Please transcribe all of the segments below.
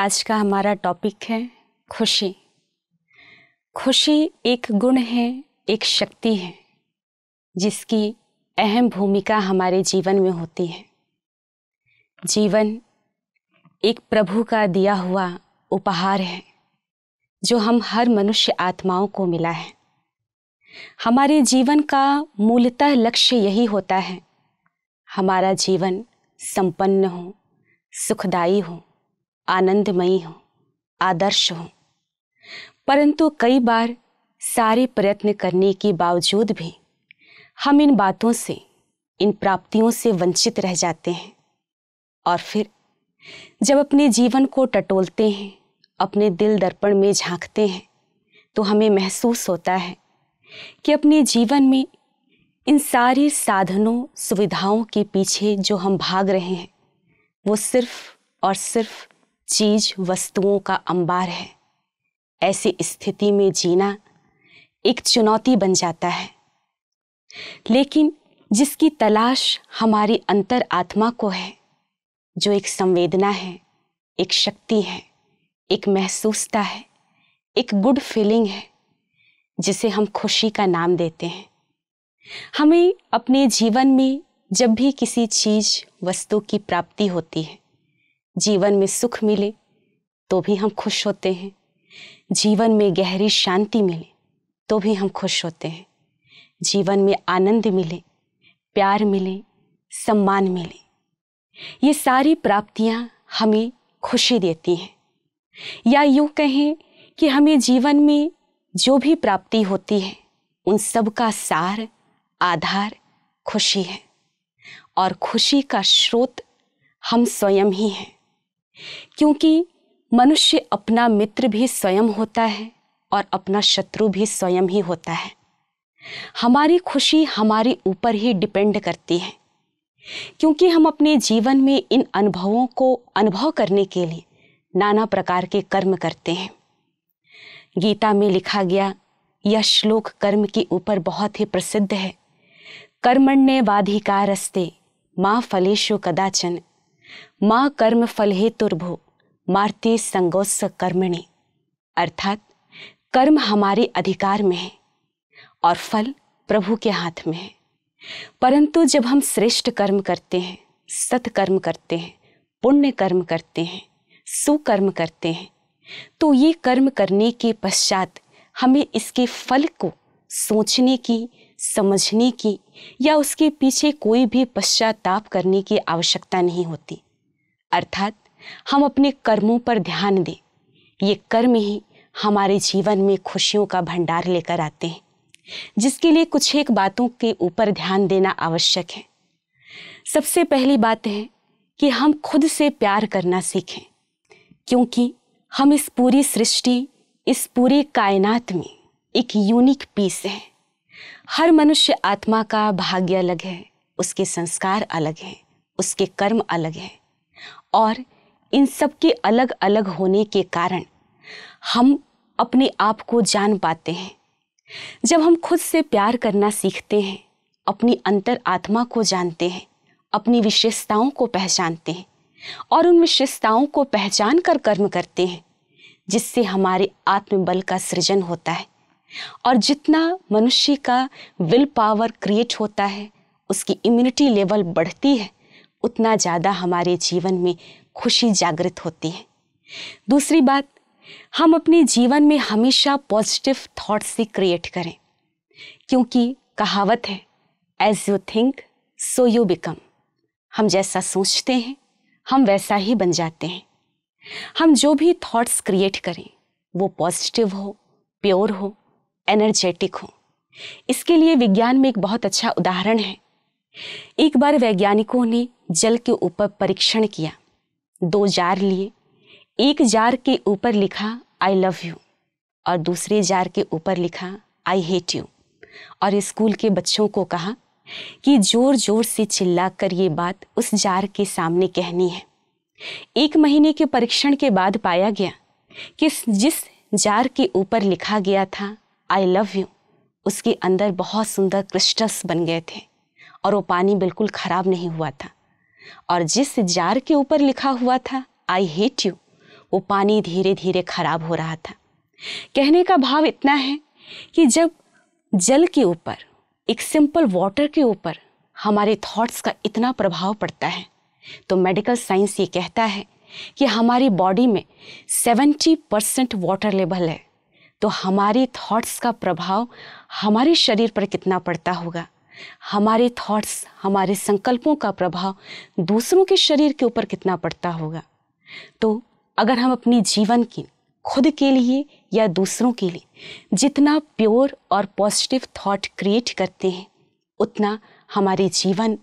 आज का हमारा टॉपिक है खुशी खुशी एक गुण है एक शक्ति है जिसकी अहम भूमिका हमारे जीवन में होती है जीवन एक प्रभु का दिया हुआ उपहार है जो हम हर मनुष्य आत्माओं को मिला है हमारे जीवन का मूलतः लक्ष्य यही होता है हमारा जीवन संपन्न हो सुखदायी हो आनंदमयी हूँ आदर्श हूँ परंतु कई बार सारे प्रयत्न करने के बावजूद भी हम इन बातों से इन प्राप्तियों से वंचित रह जाते हैं और फिर जब अपने जीवन को टटोलते हैं अपने दिल दर्पण में झांकते हैं तो हमें महसूस होता है कि अपने जीवन में इन सारे साधनों सुविधाओं के पीछे जो हम भाग रहे हैं वो सिर्फ और सिर्फ चीज वस्तुओं का अंबार है ऐसी स्थिति में जीना एक चुनौती बन जाता है लेकिन जिसकी तलाश हमारी अंतर आत्मा को है जो एक संवेदना है एक शक्ति है एक महसूसता है एक गुड फीलिंग है जिसे हम खुशी का नाम देते हैं हमें अपने जीवन में जब भी किसी चीज़ वस्तु की प्राप्ति होती है जीवन में सुख मिले तो भी हम खुश होते हैं जीवन में गहरी शांति मिले तो भी हम खुश होते हैं जीवन में आनंद मिले प्यार मिले सम्मान मिले ये सारी प्राप्तियाँ हमें खुशी देती हैं या यूँ कहें कि हमें जीवन में जो भी प्राप्ति होती है उन सब का सार आधार खुशी है और खुशी का स्रोत हम स्वयं ही हैं क्योंकि मनुष्य अपना मित्र भी स्वयं होता है और अपना शत्रु भी स्वयं ही होता है हमारी खुशी हमारे ऊपर ही डिपेंड करती है क्योंकि हम अपने जीवन में इन अनुभवों को अनुभव करने के लिए नाना प्रकार के कर्म करते हैं गीता में लिखा गया यह श्लोक कर्म के ऊपर बहुत ही प्रसिद्ध है कर्मण्य बाधिकारस्ते माँ फलेशु कदाचन माँ कर्म फल हे तुर्भो मारती संगोस्व कर्मणि अर्थात कर्म हमारे अधिकार में है और फल प्रभु के हाथ में है परंतु जब हम श्रेष्ठ कर्म करते हैं सत्कर्म करते हैं पुण्य कर्म करते हैं सुकर्म करते हैं तो ये कर्म करने के पश्चात हमें इसके फल को सोचने की समझने की या उसके पीछे कोई भी पश्चाताप करने की आवश्यकता नहीं होती अर्थात हम अपने कर्मों पर ध्यान दें ये कर्म ही हमारे जीवन में खुशियों का भंडार लेकर आते हैं जिसके लिए कुछ एक बातों के ऊपर ध्यान देना आवश्यक है सबसे पहली बात है कि हम खुद से प्यार करना सीखें क्योंकि हम इस पूरी सृष्टि इस पूरी कायनात में एक यूनिक पीस हैं हर मनुष्य आत्मा का भाग्य अलग है उसके संस्कार अलग हैं उसके कर्म अलग हैं और इन सब के अलग अलग होने के कारण हम अपने आप को जान पाते हैं जब हम खुद से प्यार करना सीखते हैं अपनी अंतर आत्मा को जानते हैं अपनी विशेषताओं को पहचानते हैं और उन विशेषताओं को पहचान कर कर्म करते हैं जिससे हमारे आत्मबल का सृजन होता है और जितना मनुष्य का विल पावर क्रिएट होता है उसकी इम्यूनिटी लेवल बढ़ती है उतना ज़्यादा हमारे जीवन में खुशी जागृत होती है दूसरी बात हम अपने जीवन में हमेशा पॉजिटिव थॉट्स ही क्रिएट करें क्योंकि कहावत है as you think so you become हम जैसा सोचते हैं हम वैसा ही बन जाते हैं हम जो भी थॉट्स क्रिएट करें वो पॉजिटिव हो प्योर हो एनर्जेटिक हो इसके लिए विज्ञान में एक बहुत अच्छा उदाहरण है एक बार वैज्ञानिकों ने जल के ऊपर परीक्षण किया दो जार लिए एक जार के ऊपर लिखा आई लव यू और दूसरे जार के ऊपर लिखा आई हेट यू और स्कूल के बच्चों को कहा कि जोर जोर से चिल्ला कर ये बात उस जार के सामने कहनी है एक महीने के परीक्षण के बाद पाया गया कि जिस जार के ऊपर लिखा गया था आई लव यू उसके अंदर बहुत सुंदर क्रिस्टल्स बन गए थे और वो पानी बिल्कुल ख़राब नहीं हुआ था और जिस जार के ऊपर लिखा हुआ था आई हेट यू वो पानी धीरे धीरे खराब हो रहा था कहने का भाव इतना है कि जब जल के ऊपर एक सिंपल वाटर के ऊपर हमारे थॉट्स का इतना प्रभाव पड़ता है तो मेडिकल साइंस ये कहता है कि हमारी बॉडी में 70 परसेंट वाटर लेवल है तो हमारी थॉट्स का प्रभाव हमारे शरीर पर कितना पड़ता होगा हमारे थॉट्स हमारे संकल्पों का प्रभाव दूसरों के शरीर के ऊपर कितना पड़ता होगा तो अगर हम अपने जीवन की खुद के लिए या दूसरों के लिए जितना प्योर और पॉजिटिव थॉट क्रिएट करते हैं उतना हमारे जीवन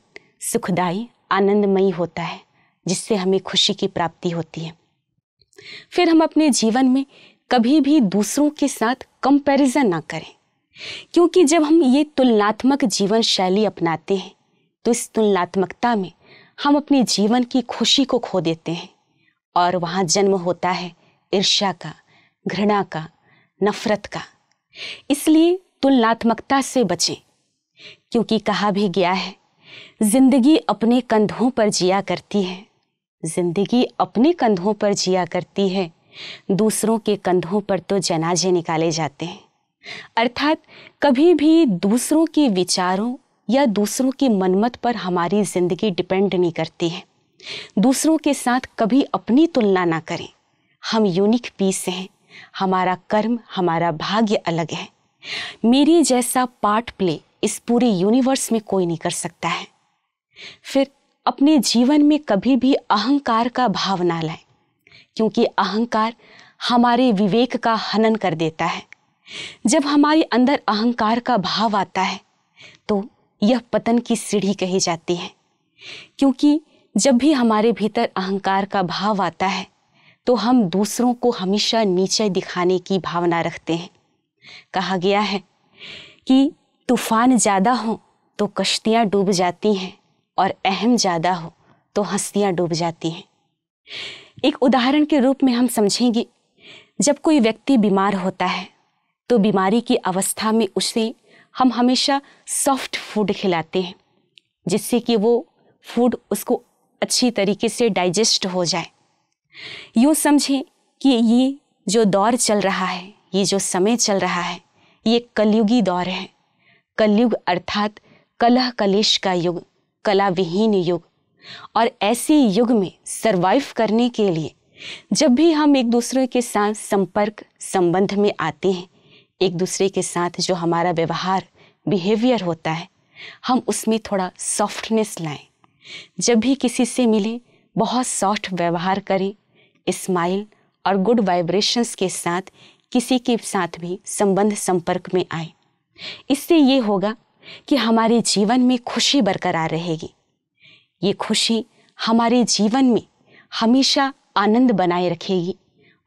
सुखदायी आनंदमयी होता है जिससे हमें खुशी की प्राप्ति होती है फिर हम अपने जीवन में कभी भी दूसरों के साथ कंपैरिजन ना करें क्योंकि जब हम ये तुलनात्मक जीवन शैली अपनाते हैं तो इस तुलनात्मकता में हम अपने जीवन की खुशी को खो देते हैं और वहाँ जन्म होता है ईर्ष्या का घृणा का नफरत का इसलिए तुलनात्मकता से बचें क्योंकि कहा भी गया है जिंदगी अपने कंधों पर जिया करती है जिंदगी अपने कंधों पर जिया करती है दूसरों के कंधों पर तो जनाजे निकाले जाते हैं अर्थात कभी भी दूसरों के विचारों या दूसरों की मनमत पर हमारी ज़िंदगी डिपेंड नहीं करती है दूसरों के साथ कभी अपनी तुलना ना करें हम यूनिक पीस हैं हमारा कर्म हमारा भाग्य अलग है मेरे जैसा पार्ट प्ले इस पूरे यूनिवर्स में कोई नहीं कर सकता है फिर अपने जीवन में कभी भी अहंकार का भाव ना लाएं क्योंकि अहंकार हमारे विवेक का हनन कर देता है जब हमारे अंदर अहंकार का भाव आता है तो यह पतन की सीढ़ी कही जाती है क्योंकि जब भी हमारे भीतर अहंकार का भाव आता है तो हम दूसरों को हमेशा नीचे दिखाने की भावना रखते हैं कहा गया है कि तूफान ज़्यादा हो तो कश्तियाँ डूब जाती हैं और अहम ज़्यादा हो तो हस्तियाँ डूब जाती हैं एक उदाहरण के रूप में हम समझेंगे जब कोई व्यक्ति बीमार होता है तो बीमारी की अवस्था में उसे हम हमेशा सॉफ्ट फूड खिलाते हैं जिससे कि वो फूड उसको अच्छी तरीके से डाइजेस्ट हो जाए यूँ समझें कि ये जो दौर चल रहा है ये जो समय चल रहा है ये कलयुगी दौर है कलयुग अर्थात कलह कलेश का युग कला विहीन युग और ऐसे युग में सरवाइव करने के लिए जब भी हम एक दूसरे के साथ संपर्क संबंध में आते हैं एक दूसरे के साथ जो हमारा व्यवहार बिहेवियर होता है हम उसमें थोड़ा सॉफ्टनेस लाएं जब भी किसी से मिलें बहुत सॉफ्ट व्यवहार करें स्माइल और गुड वाइब्रेशंस के साथ किसी के साथ भी संबंध संपर्क में आए इससे ये होगा कि हमारे जीवन में खुशी बरकरार रहेगी ये खुशी हमारे जीवन में हमेशा आनंद बनाए रखेगी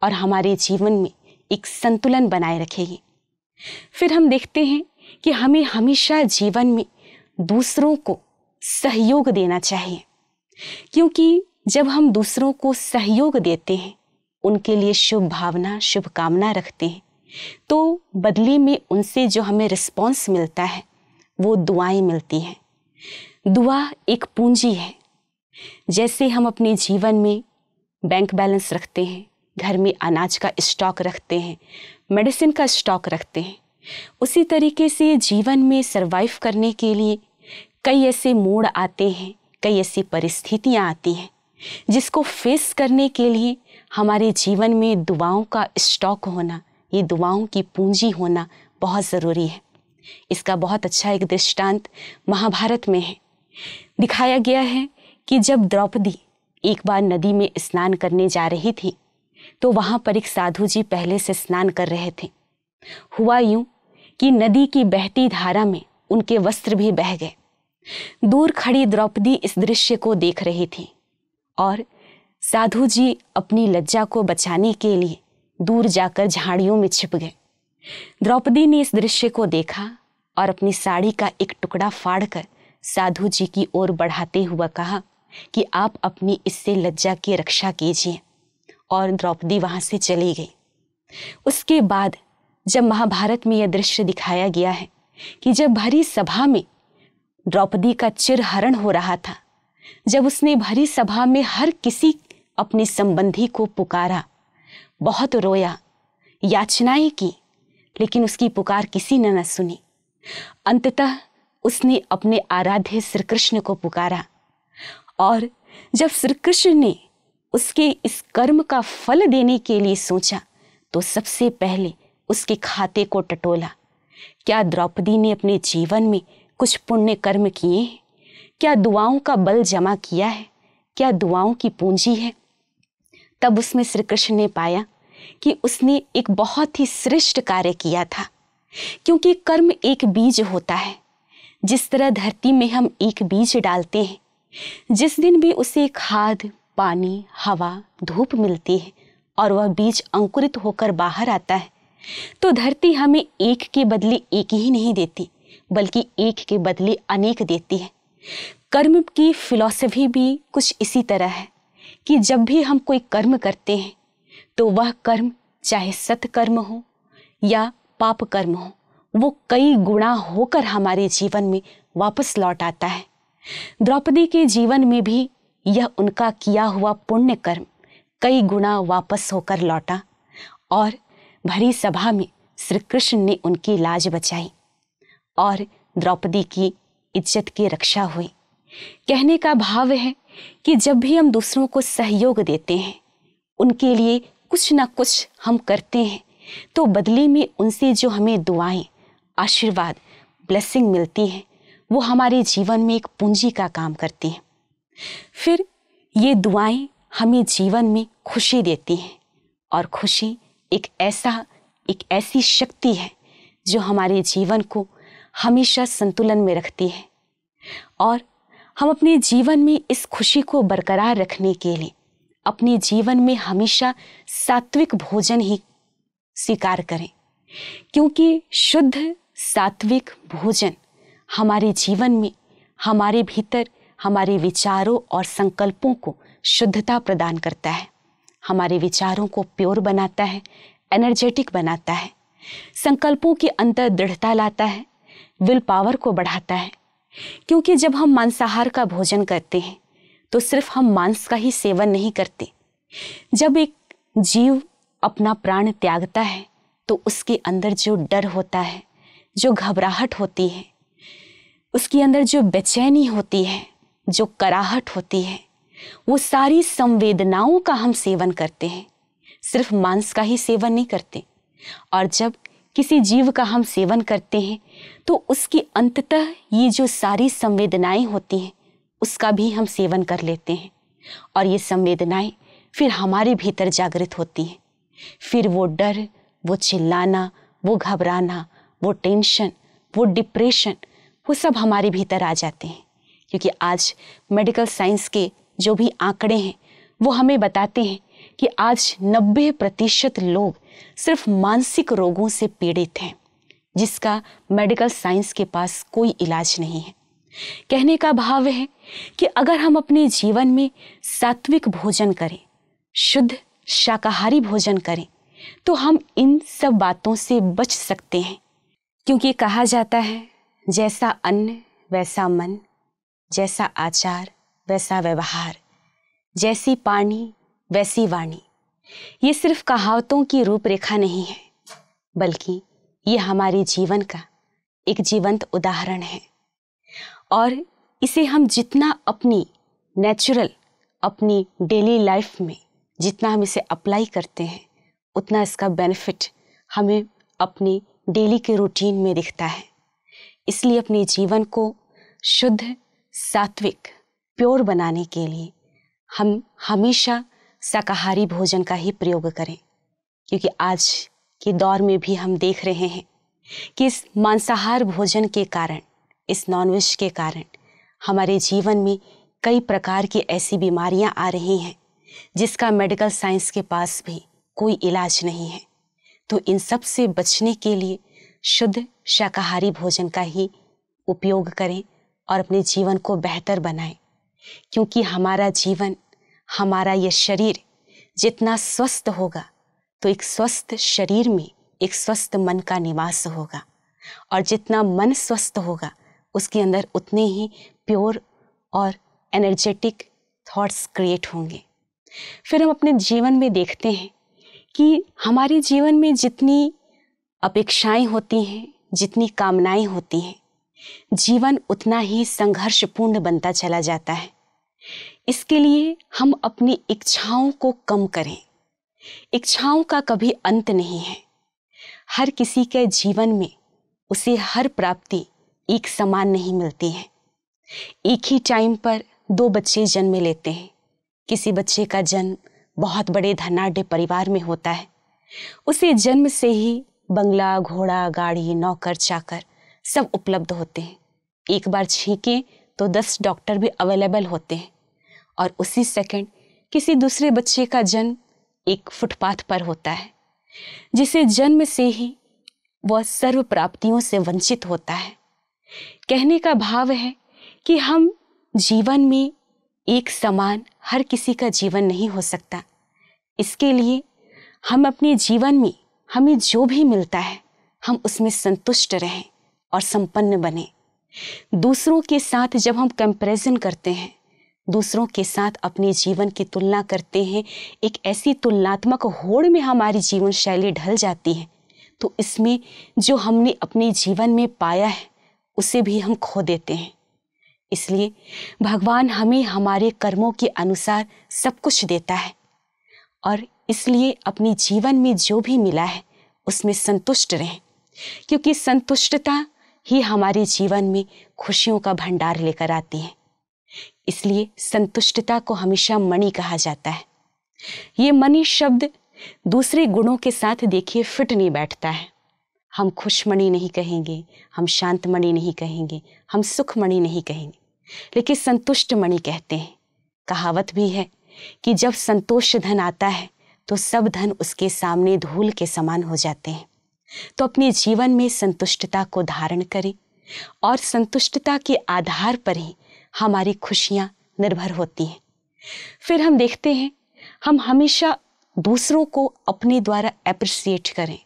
और हमारे जीवन में एक संतुलन बनाए रखेगी फिर हम देखते हैं कि हमें हमेशा जीवन में दूसरों को सहयोग देना चाहिए क्योंकि जब हम दूसरों को सहयोग देते हैं उनके लिए शुभ भावना शुभकामना रखते हैं तो बदले में उनसे जो हमें रिस्पॉन्स मिलता है वो दुआएं मिलती हैं दुआ एक पूंजी है जैसे हम अपने जीवन में बैंक बैलेंस रखते हैं घर में अनाज का स्टॉक रखते हैं मेडिसिन का स्टॉक रखते हैं उसी तरीके से जीवन में सर्वाइव करने के लिए कई ऐसे मोड़ आते हैं कई ऐसी परिस्थितियाँ आती हैं जिसको फेस करने के लिए हमारे जीवन में दुआओं का स्टॉक होना ये दुआओं की पूंजी होना बहुत ज़रूरी है इसका बहुत अच्छा एक दृष्टांत महाभारत में है दिखाया गया है कि जब द्रौपदी एक बार नदी में स्नान करने जा रही थी तो वहाँ पर एक साधु जी पहले से स्नान कर रहे थे हुआ यूं कि नदी की बहती धारा में उनके वस्त्र भी बह गए दूर खड़ी द्रौपदी इस दृश्य को देख रही थी और साधु जी अपनी लज्जा को बचाने के लिए दूर जाकर झाड़ियों में छिप गए द्रौपदी ने इस दृश्य को देखा और अपनी साड़ी का एक टुकड़ा फाड़कर साधु जी की ओर बढ़ाते हुए कहा कि आप अपनी इससे लज्जा की रक्षा कीजिए और द्रौपदी वहाँ से चली गई उसके बाद जब महाभारत में यह दृश्य दिखाया गया है कि जब भरी सभा में द्रौपदी का चिरहरण हो रहा था जब उसने भरी सभा में हर किसी अपने संबंधी को पुकारा बहुत रोया याचनाएं की लेकिन उसकी पुकार किसी ने न सुनी अंततः उसने अपने आराध्य श्री कृष्ण को पुकारा और जब श्री कृष्ण ने उसके इस कर्म का फल देने के लिए सोचा तो सबसे पहले उसके खाते को टटोला क्या द्रौपदी ने अपने जीवन में कुछ पुण्य कर्म किए हैं क्या दुआओं का बल जमा किया है क्या दुआओं की पूंजी है तब उसमें श्री कृष्ण ने पाया कि उसने एक बहुत ही श्रेष्ठ कार्य किया था क्योंकि कर्म एक बीज होता है जिस तरह धरती में हम एक बीज डालते हैं जिस दिन भी उसे खाद पानी हवा धूप मिलती है और वह बीज अंकुरित होकर बाहर आता है तो धरती हमें एक के बदले एक ही नहीं देती बल्कि एक के बदले अनेक देती है कर्म की फिलॉसफी भी कुछ इसी तरह है कि जब भी हम कोई कर्म करते हैं तो वह कर्म चाहे कर्म हो या पाप कर्म हो वो कई गुणा होकर हमारे जीवन में वापस लौट आता है द्रौपदी के जीवन में भी यह उनका किया हुआ पुण्य कर्म कई गुणा वापस होकर लौटा और भरी सभा में श्री कृष्ण ने उनकी लाज बचाई और द्रौपदी की इज्जत की रक्षा हुई कहने का भाव है कि जब भी हम दूसरों को सहयोग देते हैं उनके लिए कुछ ना कुछ हम करते हैं तो बदले में उनसे जो हमें दुआएं आशीर्वाद ब्लेसिंग मिलती हैं वो हमारे जीवन में एक पूंजी का काम करती हैं फिर ये दुआएं हमें जीवन में खुशी देती हैं और खुशी एक ऐसा एक ऐसी शक्ति है जो हमारे जीवन को हमेशा संतुलन में रखती है और हम अपने जीवन में इस खुशी को बरकरार रखने के लिए अपने जीवन में हमेशा सात्विक भोजन ही स्वीकार करें क्योंकि शुद्ध सात्विक भोजन हमारे जीवन में हमारे भीतर हमारे विचारों और संकल्पों को शुद्धता प्रदान करता है हमारे विचारों को प्योर बनाता है एनर्जेटिक बनाता है संकल्पों की अंतर दृढ़ता लाता है विल पावर को बढ़ाता है क्योंकि जब हम मांसाहार का भोजन करते हैं तो सिर्फ हम मांस का ही सेवन नहीं करते जब एक जीव अपना प्राण त्यागता है तो उसके अंदर जो डर होता है जो घबराहट होती है उसके अंदर जो बेचैनी होती है जो कराहट होती है वो सारी संवेदनाओं का हम सेवन करते हैं सिर्फ मांस का ही सेवन नहीं करते और जब किसी जीव का हम सेवन करते हैं तो उसकी अंततः ये जो सारी संवेदनाएं होती हैं उसका भी हम सेवन कर लेते हैं और ये संवेदनाएं फिर हमारे भीतर जागृत होती हैं फिर वो डर वो चिल्लाना वो घबराना वो टेंशन वो डिप्रेशन वो सब हमारे भीतर आ जाते हैं क्योंकि आज मेडिकल साइंस के जो भी आंकड़े हैं वो हमें बताते हैं कि आज 90 प्रतिशत लोग सिर्फ मानसिक रोगों से पीड़ित हैं जिसका मेडिकल साइंस के पास कोई इलाज नहीं है कहने का भाव है कि अगर हम अपने जीवन में सात्विक भोजन करें शुद्ध शाकाहारी भोजन करें तो हम इन सब बातों से बच सकते हैं क्योंकि कहा जाता है जैसा अन्न वैसा मन जैसा आचार वैसा व्यवहार जैसी पानी वैसी वाणी ये सिर्फ कहावतों की रूपरेखा नहीं है बल्कि ये हमारे जीवन का एक जीवंत उदाहरण है और इसे हम जितना अपनी नेचुरल अपनी डेली लाइफ में जितना हम इसे अप्लाई करते हैं उतना इसका बेनिफिट हमें अपनी डेली के रूटीन में दिखता है इसलिए अपने जीवन को शुद्ध सात्विक प्योर बनाने के लिए हम हमेशा शाकाहारी भोजन का ही प्रयोग करें क्योंकि आज के दौर में भी हम देख रहे हैं कि इस मांसाहार भोजन के कारण इस नॉनवेज के कारण हमारे जीवन में कई प्रकार की ऐसी बीमारियां आ रही हैं जिसका मेडिकल साइंस के पास भी कोई इलाज नहीं है तो इन सब से बचने के लिए शुद्ध शाकाहारी भोजन का ही उपयोग करें और अपने जीवन को बेहतर बनाएं क्योंकि हमारा जीवन हमारा यह शरीर जितना स्वस्थ होगा तो एक स्वस्थ शरीर में एक स्वस्थ मन का निवास होगा और जितना मन स्वस्थ होगा उसके अंदर उतने ही प्योर और एनर्जेटिक थॉट्स क्रिएट होंगे फिर हम अपने जीवन में देखते हैं कि हमारे जीवन में जितनी अपेक्षाएं होती हैं जितनी कामनाएं होती हैं जीवन उतना ही संघर्षपूर्ण बनता चला जाता है इसके लिए हम अपनी इच्छाओं को कम करें इच्छाओं का कभी अंत नहीं है हर किसी के जीवन में उसे हर प्राप्ति एक समान नहीं मिलती है एक ही टाइम पर दो बच्चे जन्म लेते हैं किसी बच्चे का जन्म बहुत बड़े धनाढ़ परिवार में होता है उसे जन्म से ही बंगला घोड़ा गाड़ी नौकर चाकर सब उपलब्ध होते हैं एक बार छींके तो दस डॉक्टर भी अवेलेबल होते हैं और उसी सेकंड किसी दूसरे बच्चे का जन्म एक फुटपाथ पर होता है जिसे जन्म से ही वह सर्व प्राप्तियों से वंचित होता है कहने का भाव है कि हम जीवन में एक समान हर किसी का जीवन नहीं हो सकता इसके लिए हम अपने जीवन में हमें जो भी मिलता है हम उसमें संतुष्ट रहें और संपन्न बने दूसरों के साथ जब हम कंपैरिजन करते हैं दूसरों के साथ अपने जीवन की तुलना करते हैं एक ऐसी तुलनात्मक होड़ में हमारी जीवन शैली ढल जाती है तो इसमें जो हमने अपने जीवन में पाया है उसे भी हम खो देते हैं इसलिए भगवान हमें हमारे कर्मों के अनुसार सब कुछ देता है और इसलिए अपने जीवन में जो भी मिला है उसमें संतुष्ट रहें क्योंकि संतुष्टता ही हमारे जीवन में खुशियों का भंडार लेकर आती है इसलिए संतुष्टता को हमेशा मणि कहा जाता है ये मणि शब्द दूसरे गुणों के साथ देखिए फिट नहीं बैठता है हम खुशमणि नहीं कहेंगे हम शांतमणि नहीं कहेंगे हम सुखमणि नहीं कहेंगे लेकिन संतुष्ट मणि कहते हैं कहावत भी है कि जब संतोष धन आता है तो सब धन उसके सामने धूल के समान हो जाते हैं तो अपने जीवन में संतुष्टता को धारण करें और संतुष्टता के आधार पर ही हमारी खुशियाँ निर्भर होती हैं फिर हम देखते हैं हम हमेशा दूसरों को अपने द्वारा अप्रिसिएट करें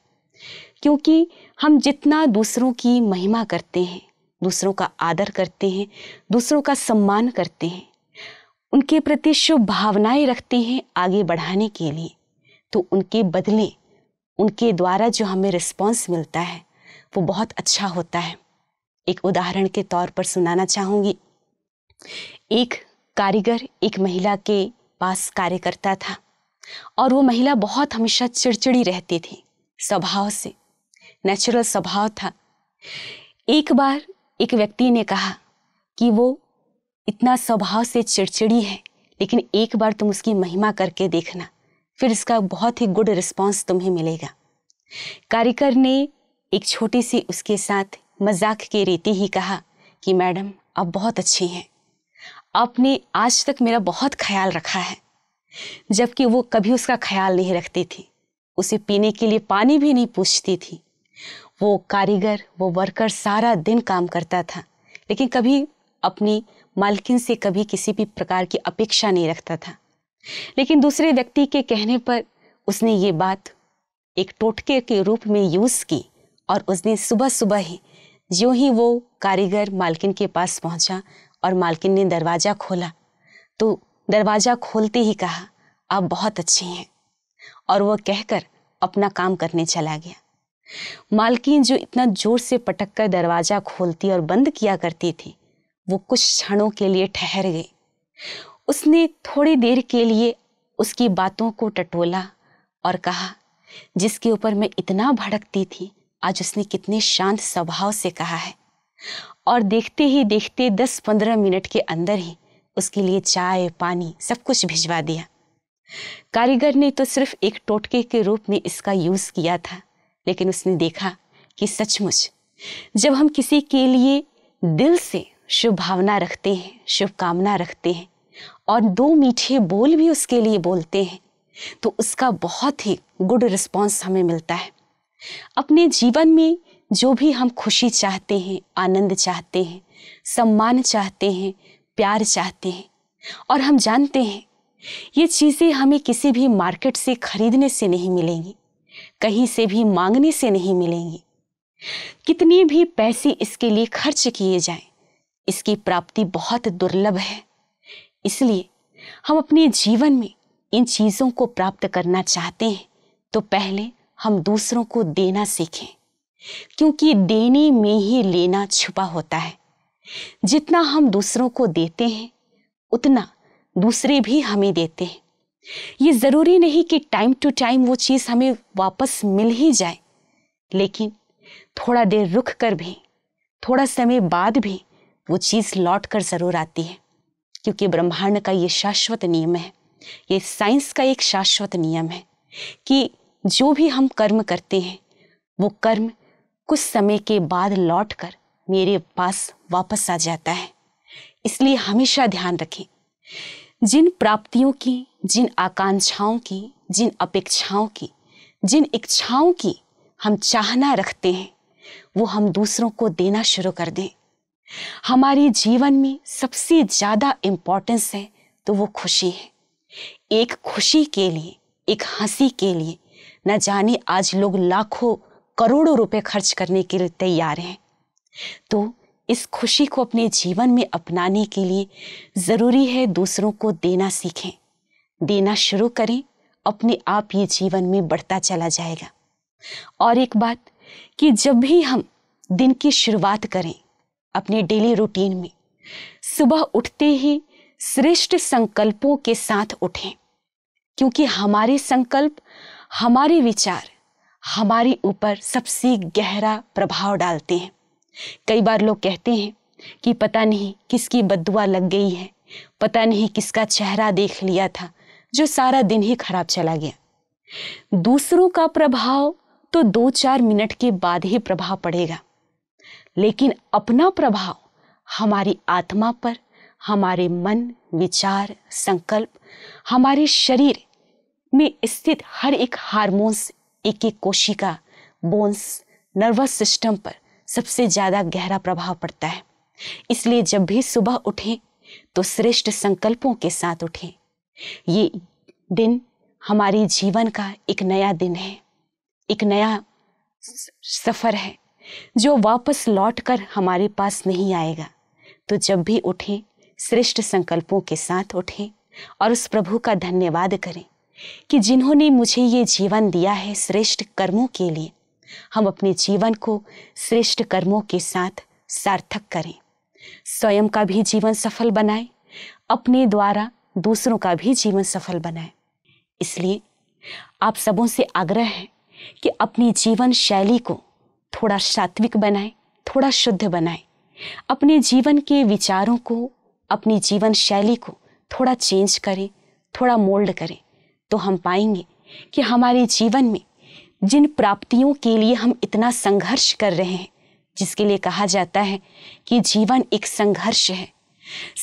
क्योंकि हम जितना दूसरों की महिमा करते हैं दूसरों का आदर करते हैं दूसरों का सम्मान करते हैं उनके प्रति शुभ भावनाएं रखते हैं आगे बढ़ाने के लिए तो उनके बदले उनके द्वारा जो हमें रिस्पॉन्स मिलता है वो बहुत अच्छा होता है एक उदाहरण के तौर पर सुनाना चाहूँगी एक कारीगर एक महिला के पास कार्य करता था और वो महिला बहुत हमेशा चिड़चिड़ी रहती थी स्वभाव से नेचुरल स्वभाव था एक बार एक व्यक्ति ने कहा कि वो इतना स्वभाव से चिड़चिड़ी है लेकिन एक बार तुम उसकी महिमा करके देखना फिर इसका बहुत ही गुड रिस्पॉन्स तुम्हें मिलेगा कारिकर ने एक छोटी सी उसके साथ मजाक के रीति ही कहा कि मैडम आप बहुत अच्छी हैं आपने आज तक मेरा बहुत ख्याल रखा है जबकि वो कभी उसका ख्याल नहीं रखती थी उसे पीने के लिए पानी भी नहीं पूछती थी वो कारीगर वो वर्कर सारा दिन काम करता था लेकिन कभी अपनी मालकिन से कभी किसी भी प्रकार की अपेक्षा नहीं रखता था लेकिन दूसरे व्यक्ति के कहने पर उसने ये बात एक टोटके के रूप में यूज़ की और उसने सुबह सुबह ही यूँ ही वो कारीगर मालकिन के पास पहुंचा और मालकिन ने दरवाज़ा खोला तो दरवाज़ा खोलते ही कहा आप बहुत अच्छे हैं और वह कहकर अपना काम करने चला गया मालकिन जो इतना ज़ोर से पटक कर दरवाज़ा खोलती और बंद किया करती थी वो कुछ क्षणों के लिए ठहर गई उसने थोड़ी देर के लिए उसकी बातों को टटोला और कहा जिसके ऊपर मैं इतना भड़कती थी आज उसने कितने शांत स्वभाव से कहा है और देखते ही देखते दस पंद्रह मिनट के अंदर ही उसके लिए चाय पानी सब कुछ भिजवा दिया कारीगर ने तो सिर्फ एक टोटके के रूप में इसका यूज़ किया था लेकिन उसने देखा कि सचमुच जब हम किसी के लिए दिल से शुभ भावना रखते हैं शुभकामना रखते हैं और दो मीठे बोल भी उसके लिए बोलते हैं तो उसका बहुत ही गुड रिस्पॉन्स हमें मिलता है अपने जीवन में जो भी हम खुशी चाहते हैं आनंद चाहते हैं सम्मान चाहते हैं प्यार चाहते हैं और हम जानते हैं ये चीज़ें हमें किसी भी मार्केट से खरीदने से नहीं मिलेंगी कहीं से भी मांगने से नहीं मिलेंगी कितने भी पैसे इसके लिए खर्च किए जाएं इसकी प्राप्ति बहुत दुर्लभ है इसलिए हम अपने जीवन में इन चीज़ों को प्राप्त करना चाहते हैं तो पहले हम दूसरों को देना सीखें क्योंकि देने में ही लेना छुपा होता है जितना हम दूसरों को देते हैं उतना दूसरे भी हमें देते हैं ये ज़रूरी नहीं कि टाइम टू टाइम वो चीज़ हमें वापस मिल ही जाए लेकिन थोड़ा देर रुक कर भी थोड़ा समय बाद भी वो चीज़ लौट कर ज़रूर आती है क्योंकि ब्रह्मांड का ये शाश्वत नियम है ये साइंस का एक शाश्वत नियम है कि जो भी हम कर्म करते हैं वो कर्म कुछ समय के बाद लौट कर मेरे पास वापस आ जाता है इसलिए हमेशा ध्यान रखें जिन प्राप्तियों की जिन आकांक्षाओं की जिन अपेक्षाओं की जिन इच्छाओं की हम चाहना रखते हैं वो हम दूसरों को देना शुरू कर दें हमारे जीवन में सबसे ज़्यादा इंपॉर्टेंस है तो वो खुशी है एक खुशी के लिए एक हंसी के लिए न जाने आज लोग लाखों करोड़ों रुपए खर्च करने के लिए तैयार हैं तो इस खुशी को अपने जीवन में अपनाने के लिए ज़रूरी है दूसरों को देना सीखें देना शुरू करें अपने आप ये जीवन में बढ़ता चला जाएगा और एक बात कि जब भी हम दिन की शुरुआत करें अपने डेली रूटीन में सुबह उठते ही श्रेष्ठ संकल्पों के साथ उठें क्योंकि हमारे संकल्प हमारे विचार हमारे ऊपर सबसे गहरा प्रभाव डालते हैं कई बार लोग कहते हैं कि पता नहीं किसकी बदुआ लग गई है पता नहीं किसका चेहरा देख लिया था जो सारा दिन ही खराब चला गया दूसरों का प्रभाव तो दो चार मिनट के बाद ही प्रभाव पड़ेगा लेकिन अपना प्रभाव हमारी आत्मा पर हमारे मन विचार संकल्प हमारे शरीर में स्थित हर एक हार्मोन्स एक एक कोशिका बोन्स नर्वस सिस्टम पर सबसे ज़्यादा गहरा प्रभाव पड़ता है इसलिए जब भी सुबह उठें तो श्रेष्ठ संकल्पों के साथ उठें ये दिन हमारे जीवन का एक नया दिन है एक नया सफ़र है जो वापस लौटकर हमारे पास नहीं आएगा तो जब भी उठें श्रेष्ठ संकल्पों के साथ उठें और उस प्रभु का धन्यवाद करें कि जिन्होंने मुझे ये जीवन दिया है श्रेष्ठ कर्मों के लिए हम अपने जीवन को श्रेष्ठ कर्मों के साथ सार्थक करें स्वयं का भी जीवन सफल बनाएं अपने द्वारा दूसरों का भी जीवन सफल बनाए इसलिए आप सबों से आग्रह है कि अपनी जीवन शैली को थोड़ा सात्विक बनाए थोड़ा शुद्ध बनाए अपने जीवन के विचारों को अपनी जीवन शैली को थोड़ा चेंज करें थोड़ा मोल्ड करें तो हम पाएंगे कि हमारे जीवन में जिन प्राप्तियों के लिए हम इतना संघर्ष कर रहे हैं जिसके लिए कहा जाता है कि जीवन एक संघर्ष है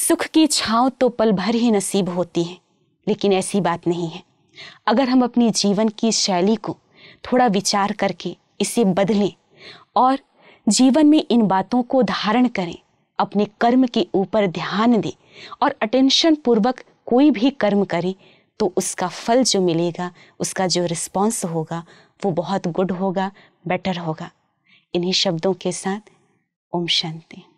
सुख की छाँव तो पल भर ही नसीब होती है लेकिन ऐसी बात नहीं है अगर हम अपने जीवन की शैली को थोड़ा विचार करके इसे बदलें और जीवन में इन बातों को धारण करें अपने कर्म के ऊपर ध्यान दें और अटेंशन पूर्वक कोई भी कर्म करें तो उसका फल जो मिलेगा उसका जो रिस्पॉन्स होगा वो बहुत गुड होगा बेटर होगा इन्हीं शब्दों के साथ ओम शांति